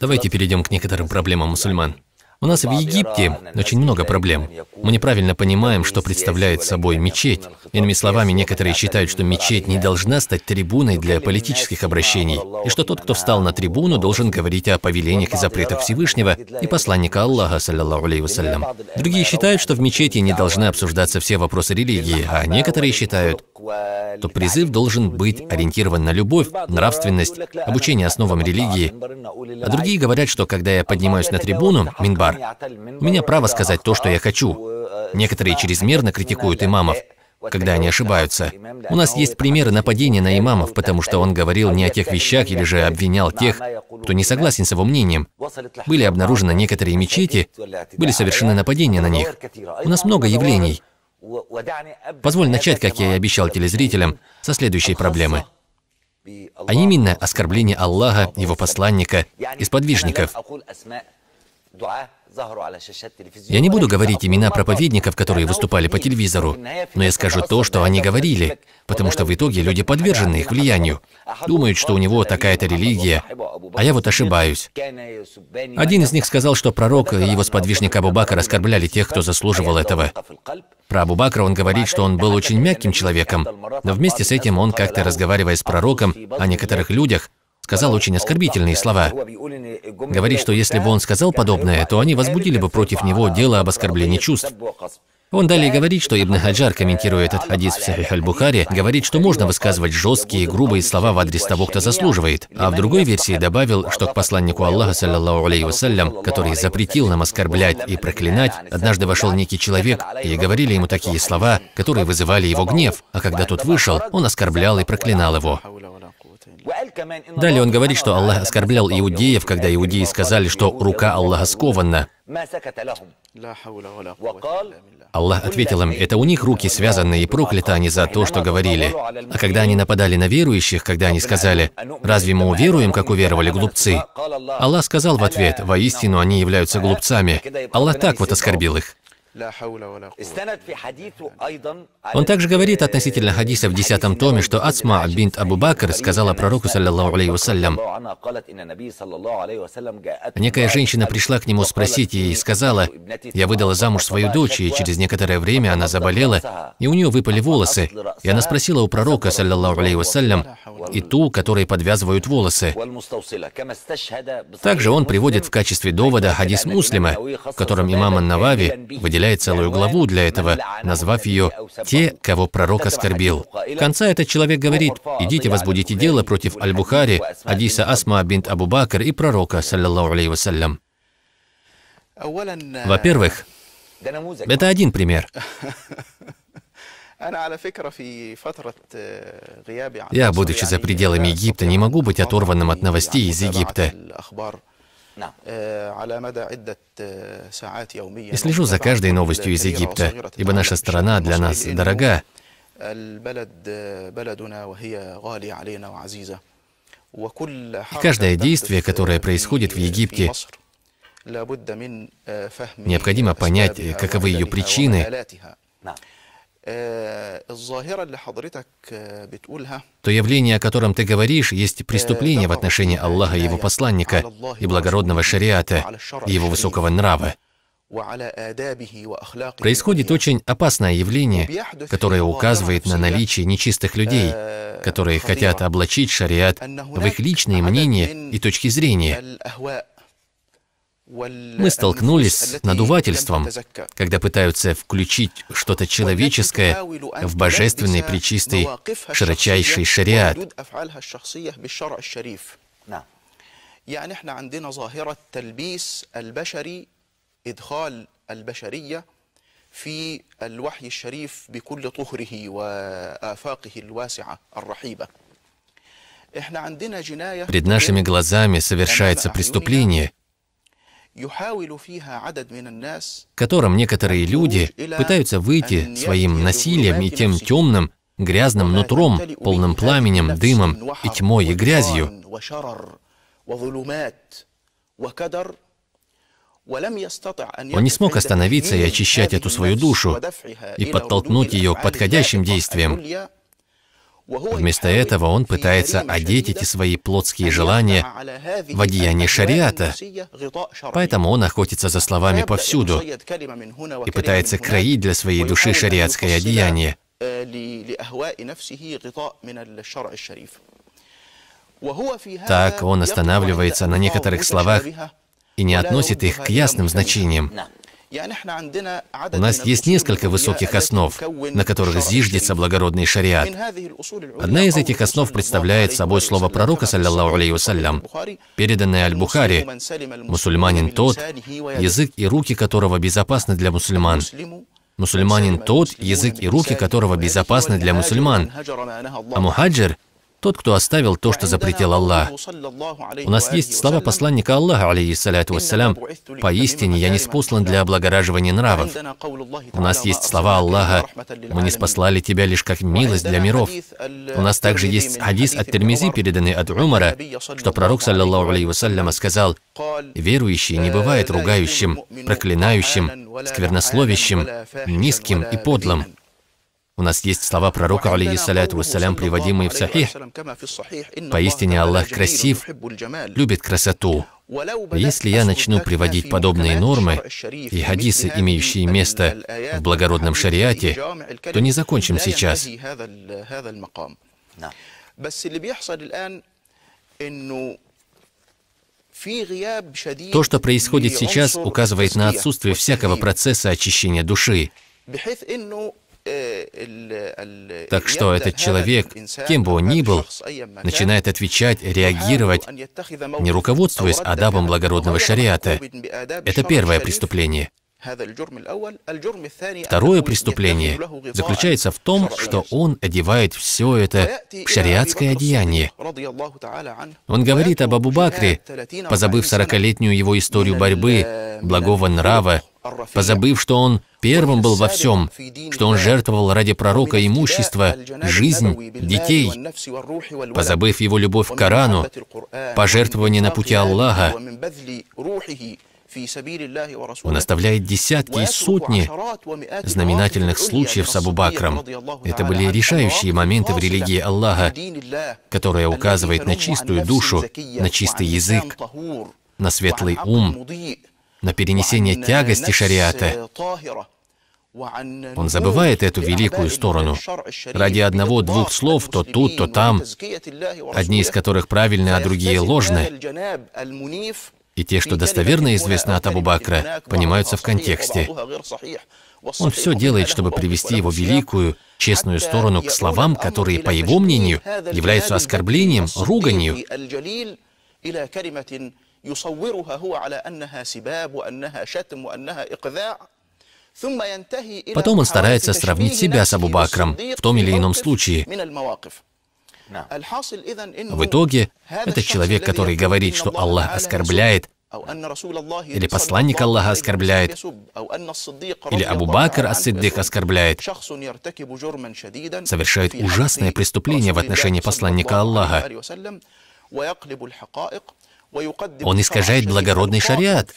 Давайте перейдем к некоторым проблемам мусульман. У нас в Египте очень много проблем. Мы неправильно понимаем, что представляет собой мечеть. Иными словами, некоторые считают, что мечеть не должна стать трибуной для политических обращений, и что тот, кто встал на трибуну, должен говорить о повелениях и запретах Всевышнего и посланника Аллаха, саллиллаху алейхи Другие считают, что в мечети не должны обсуждаться все вопросы религии, а некоторые считают, то призыв должен быть ориентирован на любовь, нравственность, обучение основам религии. А другие говорят, что когда я поднимаюсь на трибуну, Минбар, у меня право сказать то, что я хочу. Некоторые чрезмерно критикуют имамов, когда они ошибаются. У нас есть примеры нападения на имамов, потому что он говорил не о тех вещах или же обвинял тех, кто не согласен с его мнением. Были обнаружены некоторые мечети, были совершены нападения на них. У нас много явлений. Позволь начать, как я и обещал телезрителям, со следующей проблемы. А именно оскорбление Аллаха, Его посланника и сподвижников. Я не буду говорить имена проповедников, которые выступали по телевизору, но я скажу то, что они говорили, потому что в итоге люди подвержены их влиянию. Думают, что у него такая-то религия, а я вот ошибаюсь. Один из них сказал, что пророк и его сподвижник Абу Бакр оскорбляли тех, кто заслуживал этого. Про Абу Бакра он говорит, что он был очень мягким человеком, но вместе с этим он, как-то разговаривая с пророком о некоторых людях, сказал очень оскорбительные слова. Говорит, что если бы он сказал подобное, то они возбудили бы против него дело об оскорблении чувств. Он далее говорит, что Ибн Хаджар, комментируя этот хадис в Сахих аль-Бухари, говорит, что можно высказывать жесткие грубые слова в адрес того, кто заслуживает. А в другой версии добавил, что к посланнику Аллаха, саллаллаху алейхи вассалям, который запретил нам оскорблять и проклинать, однажды вошел некий человек, и говорили ему такие слова, которые вызывали его гнев, а когда тот вышел, он оскорблял и проклинал его. Далее он говорит, что Аллах оскорблял иудеев, когда иудеи сказали, что рука Аллаха скована. Аллах ответил им, это у них руки связаны и прокляты они а за то, что говорили. А когда они нападали на верующих, когда они сказали, разве мы уверуем, как уверовали глупцы? Аллах сказал в ответ, воистину они являются глупцами. Аллах так вот оскорбил их. Он также говорит относительно хадиса в 10 томе, что Асма бинт Абу Бакр сказала пророку, саллиллаху алейхи вассалям, некая женщина пришла к нему спросить и сказала, «Я выдала замуж свою дочь, и через некоторое время она заболела, и у нее выпали волосы». И она спросила у пророка, саллиллаху алейхи вассалям, и ту, которой подвязывают волосы. Также он приводит в качестве довода хадис Муслима, в котором имам Ан-Навави выделяет выделяет целую главу для этого, назвав ее «Те, кого пророк оскорбил». В конце этот человек говорит «Идите, возбудите дело против Аль-Бухари, Адиса Асма бинт Абу Бакр и пророка, саллиллаху алейхи вассалям». Во-первых, это один пример. Я, будучи за пределами Египта, не могу быть оторванным от новостей из Египта. И э, э, слежу за каждой новостью из Египта, ибо наша страна для нас дорога. Э, И каждое действие, которое происходит в Египте, необходимо понять, каковы ее причины, Э, То явление, о котором ты говоришь, есть преступление в отношении Аллаха и Его посланника, и благородного шариата, и его высокого нрава. Происходит очень опасное явление, которое указывает на наличие нечистых людей, которые хотят облачить шариат в их личные мнения и точки зрения. Мы столкнулись с надувательством, когда пытаются включить что-то человеческое в божественный, причистый, широчайший шариат. Пред нашими глазами совершается преступление, котором некоторые люди пытаются выйти своим насилием и тем темным, грязным нутром, полным пламенем, дымом и тьмой и грязью. Он не смог остановиться и очищать эту свою душу и подтолкнуть ее к подходящим действиям. Вместо этого он пытается одеть эти свои плотские желания в одеяние шариата. Поэтому он охотится за словами повсюду и пытается кроить для своей души шариатское одеяние. Так он останавливается на некоторых словах и не относит их к ясным значениям. У нас есть несколько высоких основ, на которых зиждется благородный шариат. Одна из этих основ представляет собой слово пророка, саллиллаху алейхи переданное Аль-Бухари, «Мусульманин тот, язык и руки которого безопасны для мусульман». Мусульманин тот, язык и руки которого безопасны для мусульман. А мухаджир тот, кто оставил то, что запретил Аллах. У нас есть слова посланника Аллаха, алейхиссаляту вассалям, «Поистине я не спослан для облагораживания нравов». У нас есть слова Аллаха, «Мы не спаслали тебя лишь как милость для миров». У нас также есть хадис от Термизи, переданный от Умара, что пророк, саллиллаху алейхи сказал, «Верующий не бывает ругающим, проклинающим, сквернословящим, низким и подлым». У нас есть слова пророка, алейхиссаляту вассалям, приводимые в сахих. «Поистине Аллах красив, любит красоту». Если я начну приводить подобные нормы и хадисы, имеющие место в благородном шариате, то не закончим сейчас. То, что происходит сейчас, указывает на отсутствие всякого процесса очищения души. Так что этот человек, кем бы он ни был, начинает отвечать, реагировать, не руководствуясь адабом благородного шариата. Это первое преступление. Второе преступление заключается в том, что он одевает все это в шариатское одеяние. Он говорит об Абу Бакре, позабыв сорокалетнюю его историю борьбы, благого нрава, позабыв, что он первым был во всем, что он жертвовал ради пророка имущество, жизнь, детей, позабыв его любовь к Корану, пожертвование на пути Аллаха, он оставляет десятки и сотни знаменательных случаев с Абу-Бакром. Это были решающие моменты в религии Аллаха, которая указывает на чистую душу, на чистый язык, на светлый ум, на перенесение тягости шариата. Он забывает эту великую сторону. Ради одного-двух слов, то тут, то там, одни из которых правильны, а другие ложны. И те, что достоверно известно от Абу Бакра, понимаются в контексте. Он все делает, чтобы привести его великую, честную сторону к словам, которые, по его мнению, являются оскорблением, руганью. Потом он старается сравнить себя с Абу Бакром в том или ином случае. В итоге, этот человек, который говорит, что Аллах оскорбляет, или посланник Аллаха оскорбляет, или Абу Бакр Ас-Сиддик оскорбляет, совершает ужасное преступление в отношении посланника Аллаха. Он искажает благородный шариат,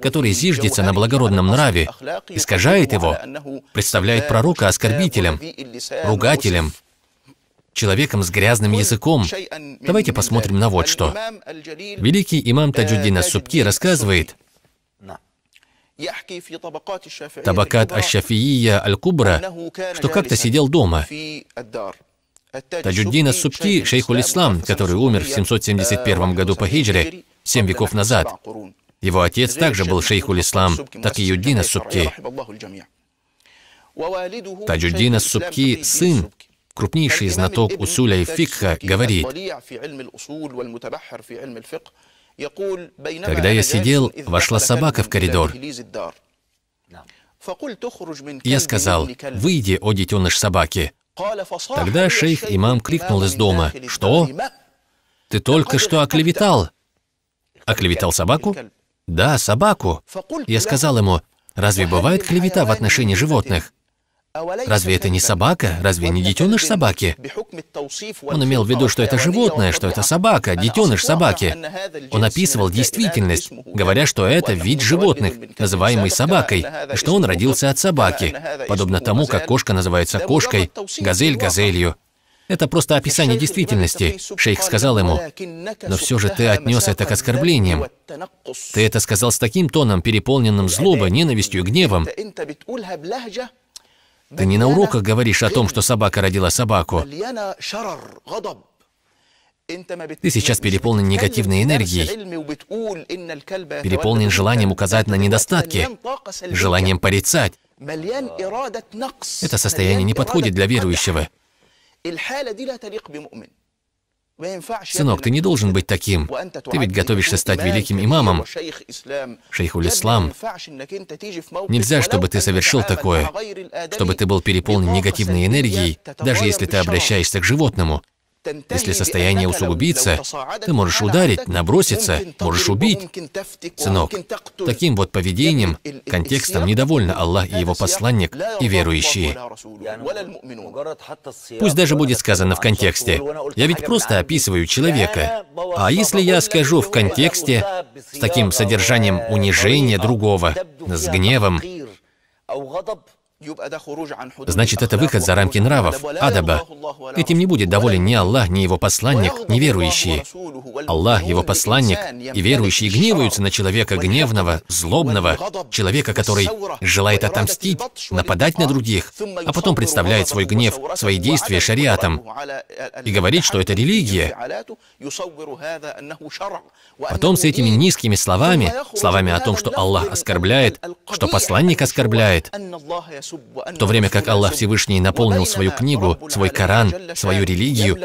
который зиждется на благородном нраве, искажает его, представляет пророка оскорбителем, ругателем, человеком с грязным языком. Давайте посмотрим на вот что. Великий имам Таджуддин Ас-Субки рассказывает, Табакат Аш-Шафия Аль-Кубра, что как-то сидел дома. Таджуддин Ас-Субки, шейхуль Ислам, который умер в 771 году по хиджре, семь веков назад. Его отец также был шейхуль Ислам, так и Юддин Ас-Субки. Таджуддин Ас-Субки, сын Крупнейший знаток усуля и фикха говорит, «Когда я сидел, вошла собака в коридор. Я сказал, «Выйди, о детеныш собаки». Тогда шейх-имам крикнул из дома, «Что? Ты только что оклеветал». «Оклеветал собаку?» «Да, собаку». Я сказал ему, «Разве бывает клевета в отношении животных?» Разве это не собака? Разве не детеныш собаки? Он имел в виду, что это животное, что это собака, детеныш собаки. Он описывал действительность, говоря, что это вид животных, называемый собакой, и что он родился от собаки, подобно тому, как кошка называется кошкой, газель – газелью. Это просто описание действительности. Шейх сказал ему, «Но все же ты отнес это к оскорблениям. Ты это сказал с таким тоном, переполненным злобой, ненавистью и гневом, ты не на уроках говоришь о том, что собака родила собаку. Ты сейчас переполнен негативной энергией, переполнен желанием указать на недостатки, желанием порицать. Это состояние не подходит для верующего. Сынок, ты не должен быть таким. Ты ведь готовишься стать великим имамом, шейхуль ислам. Нельзя, чтобы ты совершил такое, чтобы ты был переполнен негативной энергией, даже если ты обращаешься к животному. Если состояние усугубится, ты можешь ударить, наброситься, можешь убить. Сынок, таким вот поведением, контекстом недовольны Аллах и его посланник и верующие. Пусть даже будет сказано в контексте. Я ведь просто описываю человека. А если я скажу в контексте с таким содержанием унижения другого, с гневом, Значит, это выход за рамки нравов, адаба. Этим не будет доволен ни Аллах, ни его посланник, ни верующие. Аллах, его посланник и верующие гневаются на человека гневного, злобного, человека, который желает отомстить, нападать на других, а потом представляет свой гнев, свои действия шариатом и говорит, что это религия. Потом с этими низкими словами, словами о том, что Аллах оскорбляет, что посланник оскорбляет, в то время как Аллах Всевышний наполнил свою книгу, свой Коран, свою религию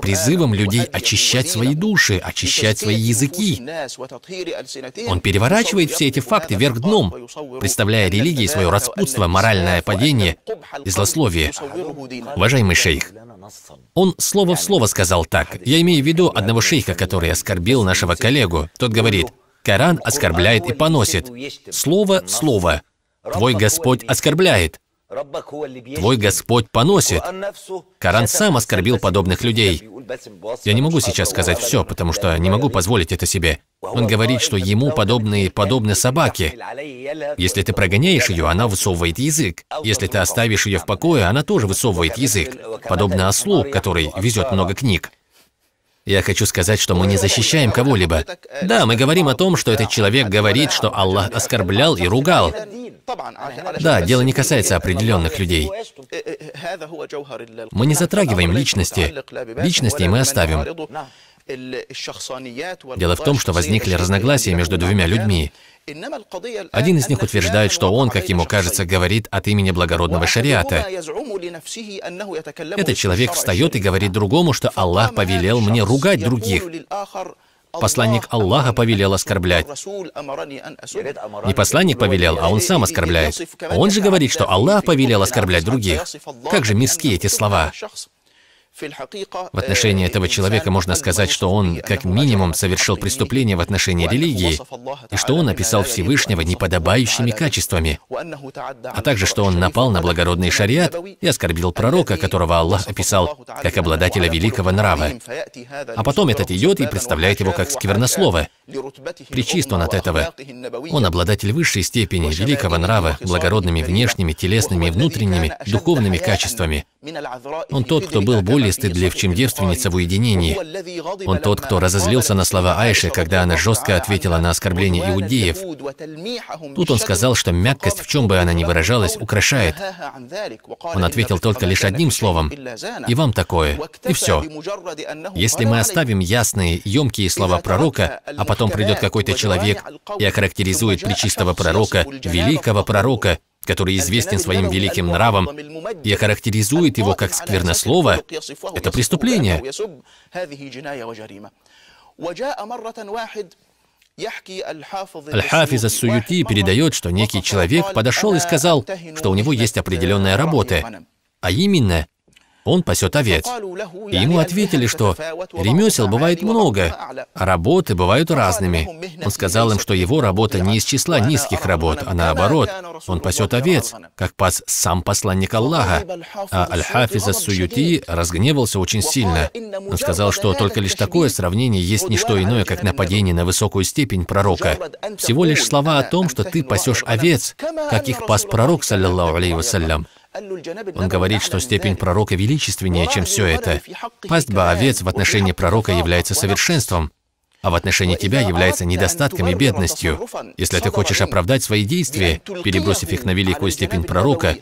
призывом людей очищать свои души, очищать свои языки. Он переворачивает все эти факты вверх дном, представляя религии свое распутство, моральное падение и злословие. Уважаемый шейх, он слово в слово сказал так. Я имею в виду одного шейха, который оскорбил нашего коллегу. Тот говорит, Коран оскорбляет и поносит. Слово в слово. Твой Господь оскорбляет. Твой Господь поносит. Коран сам оскорбил подобных людей. Я не могу сейчас сказать все, потому что не могу позволить это себе. Он говорит, что ему подобные подобны собаке. Если ты прогоняешь ее, она высовывает язык. Если ты оставишь ее в покое, она тоже высовывает язык. Подобно ослу, который везет много книг. Я хочу сказать, что мы не защищаем кого-либо. Да, мы говорим о том, что этот человек говорит, что Аллах оскорблял и ругал. Да, дело не касается определенных людей. Мы не затрагиваем личности. Личности мы оставим. Дело в том, что возникли разногласия между двумя людьми. Один из них утверждает, что он, как ему кажется, говорит от имени благородного шариата. Этот человек встает и говорит другому, что Аллах повелел мне ругать других. Посланник Аллаха повелел оскорблять. Не посланник повелел, а он сам оскорбляет. Он же говорит, что Аллах повелел оскорблять других. Как же миски эти слова. В отношении этого человека можно сказать, что он, как минимум, совершил преступление в отношении религии, и что он описал Всевышнего неподобающими качествами, а также, что он напал на благородный шариат и оскорбил пророка, которого Аллах описал как обладателя великого нрава. А потом этот идет и представляет его как сквернослова. Причист он от этого. Он обладатель высшей степени великого нрава, благородными внешними, телесными и внутренними, духовными качествами. Он тот, кто был более стыдлив, чем девственница в уединении. Он тот, кто разозлился на слова Айши, когда она жестко ответила на оскорбление иудеев. Тут он сказал, что мягкость, в чем бы она ни выражалась, украшает. Он ответил только лишь одним словом. И вам такое. И все. Если мы оставим ясные, емкие слова пророка, а потом придет какой-то человек и охарактеризует причистого пророка, великого пророка, который известен своим великим нравом и охарактеризует его как сквернослово, это преступление. Аль-Хафиз Ас-Суюти передает, что некий человек подошел и сказал, что у него есть определенная работа, а именно он пасет овец. И ему ответили, что ремесел бывает много, а работы бывают разными. Он сказал им, что его работа не из числа низких работ, а наоборот, он пасет овец, как пас сам посланник Аллаха. А Аль-Хафиз Ас-Суюти разгневался очень сильно. Он сказал, что только лишь такое сравнение есть не что иное, как нападение на высокую степень пророка. Всего лишь слова о том, что ты пасешь овец, как их пас пророк, саллиллаху алейхи вассалям. Он говорит, что степень пророка величественнее, чем все это. Пастьба овец в отношении пророка является совершенством, а в отношении тебя является недостатком и бедностью. Если ты хочешь оправдать свои действия, перебросив их на великую степень пророка,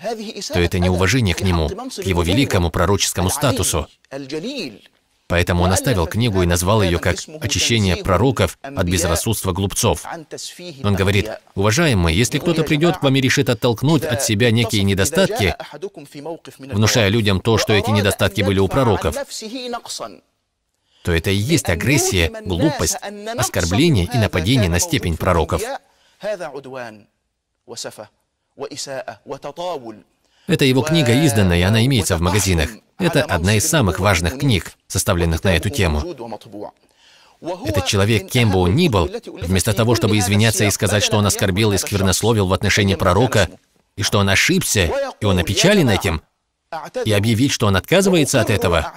то это неуважение к нему, к его великому пророческому статусу. Поэтому он оставил книгу и назвал ее как «Очищение пророков от безрассудства глупцов». Он говорит, «Уважаемые, если кто-то придет к вам и решит оттолкнуть от себя некие недостатки, внушая людям то, что эти недостатки были у пророков, то это и есть агрессия, глупость, оскорбление и нападение на степень пророков. Это его книга издана, и она имеется в магазинах. Это одна из самых важных книг, составленных на эту тему. Этот человек, кем бы он ни был, вместо того, чтобы извиняться и сказать, что он оскорбил и сквернословил в отношении пророка, и что он ошибся, и он опечален этим, и объявить, что он отказывается от этого,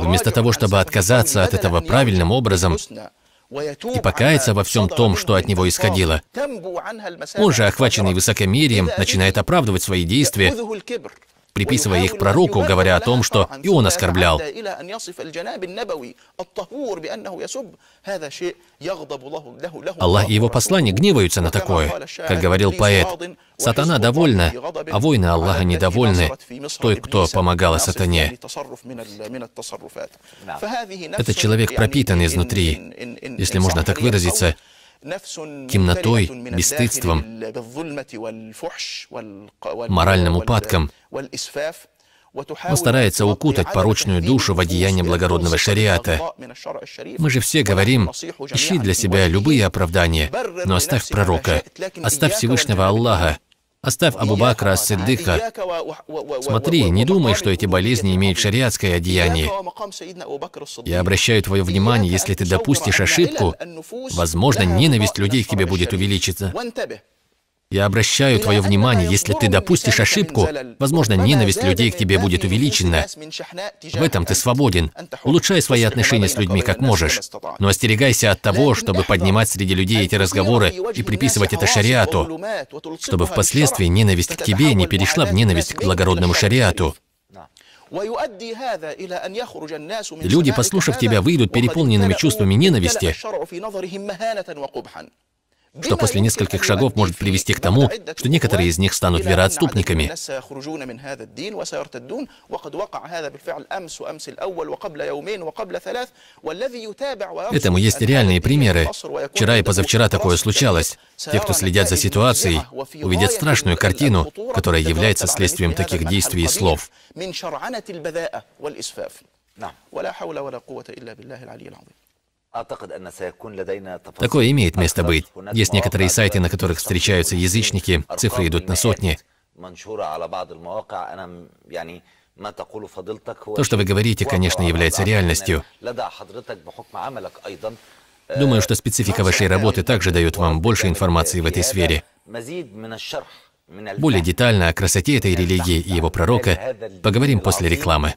Вместо того, чтобы отказаться от этого правильным образом, и покаяться во всем том, что от него исходило. Он же, охваченный высокомерием, начинает оправдывать свои действия приписывая их пророку, говоря о том, что и он оскорблял. Аллах и его посланник гневаются на такое. Как говорил поэт, «Сатана довольна, а воины Аллаха недовольны, той, кто помогала сатане». Этот человек пропитан изнутри, если можно так выразиться, темнотой, бесстыдством, моральным упадком, он старается укутать порочную душу в одеяние благородного шариата. Мы же все говорим, ищи для себя любые оправдания, но оставь пророка, оставь Всевышнего Аллаха, Оставь Абу Бакра Сиддыха. Смотри, не думай, что эти болезни имеют шариатское одеяние. Я обращаю твое внимание, если ты допустишь ошибку, возможно, ненависть людей к тебе будет увеличиться. Я обращаю твое внимание, если ты допустишь ошибку, возможно, ненависть людей к тебе будет увеличена. В этом ты свободен. Улучшай свои отношения с людьми как можешь. Но остерегайся от того, чтобы поднимать среди людей эти разговоры и приписывать это шариату, чтобы впоследствии ненависть к тебе не а перешла в ненависть к благородному шариату. Люди, послушав тебя, выйдут переполненными чувствами ненависти, что после нескольких шагов может привести к тому, что некоторые из них станут вероотступниками. Этому есть реальные примеры. Вчера и позавчера такое случалось. Те, кто следят за ситуацией, увидят страшную картину, которая является следствием таких действий и слов. Такое имеет место быть. Есть некоторые сайты, на которых встречаются язычники, цифры идут на сотни. То, что вы говорите, конечно, является реальностью. Думаю, что специфика вашей работы также дает вам больше информации в этой сфере. Более детально о красоте этой религии и его пророка поговорим после рекламы.